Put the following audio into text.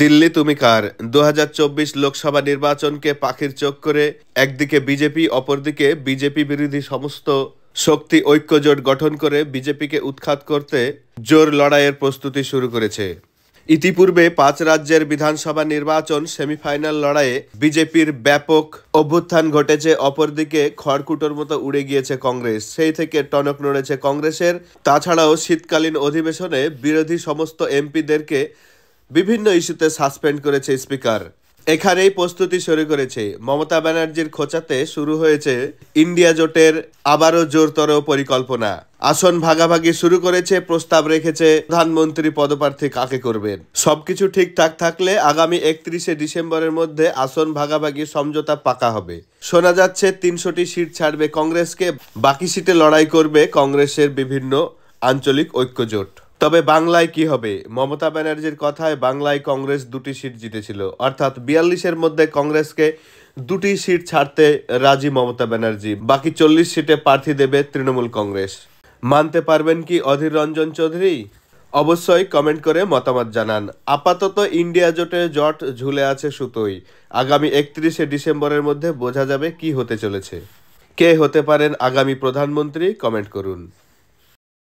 দিল্লি তুমি কার দু লোকসভা নির্বাচনকে পাখির চোখ করে একদিকে বিজেপি অপরদিকে বিজেপি বিরোধী সমস্ত শক্তি ঐক্যজোট গঠন করে বিজেপিকে উৎখাত করতে জোর লড়াইয়ের প্রস্তুতি শুরু করেছে ইতিপূর্বে পাঁচ রাজ্যের বিধানসভা নির্বাচন সেমিফাইনাল লড়াইয়ে বিজেপির ব্যাপক অভ্যুত্থান ঘটেছে অপরদিকে খড়কুটোর মতো উড়ে গিয়েছে কংগ্রেস সেই থেকে টনক নড়েছে কংগ্রেসের তাছাড়াও শীতকালীন অধিবেশনে বিরোধী সমস্ত এমপিদেরকে বিভিন্ন ইস্যুতে সাসপেন্ড করেছে স্পিকার এখানেই প্রস্তুতি শুরু করেছে মমতা ব্যানার্জির খোঁচাতে শুরু হয়েছে ইন্ডিয়া জোটের আবারও জোরতর পরিকল্পনা আসন ভাগাভাগি শুরু করেছে প্রস্তাব রেখেছে প্রধানমন্ত্রী পদপ্রার্থী কাকে করবেন সবকিছু ঠিকঠাক থাকলে আগামী একত্রিশে ডিসেম্বরের মধ্যে আসন ভাগাভাগি সমঝোতা পাকা হবে শোনা যাচ্ছে তিনশোটি সিট ছাড়বে কংগ্রেসকে বাকি সিটে লড়াই করবে কংগ্রেসের বিভিন্ন আঞ্চলিক ঐক্যজোট তবে বাংলায় কি হবে মমতা ব্যানার্জির কথায় বাংলায় কংগ্রেস দুটি সিট জিতেছিল অর্থাৎ বিয়াল্লিশের মধ্যে কংগ্রেসকে দুটি সিট ছাড়তে রাজি মমতা ব্যানার্জি বাকি চল্লিশ সিটে প্রার্থী দেবে তৃণমূল কংগ্রেস মানতে পারবেন কি অধীর রঞ্জন চৌধুরী অবশ্যই কমেন্ট করে মতামত জানান আপাতত ইন্ডিয়া জোটে জট ঝুলে আছে সুতোই আগামী একত্রিশে ডিসেম্বরের মধ্যে বোঝা যাবে কি হতে চলেছে কে হতে পারেন আগামী প্রধানমন্ত্রী কমেন্ট করুন